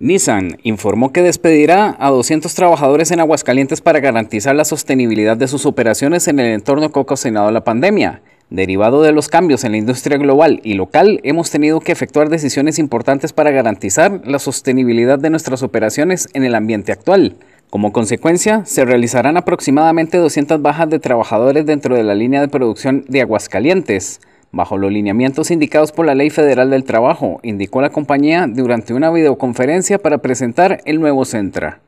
Nissan informó que despedirá a 200 trabajadores en Aguascalientes para garantizar la sostenibilidad de sus operaciones en el entorno que ha la pandemia. Derivado de los cambios en la industria global y local, hemos tenido que efectuar decisiones importantes para garantizar la sostenibilidad de nuestras operaciones en el ambiente actual. Como consecuencia, se realizarán aproximadamente 200 bajas de trabajadores dentro de la línea de producción de Aguascalientes bajo los lineamientos indicados por la Ley Federal del Trabajo, indicó la compañía durante una videoconferencia para presentar el nuevo Centra.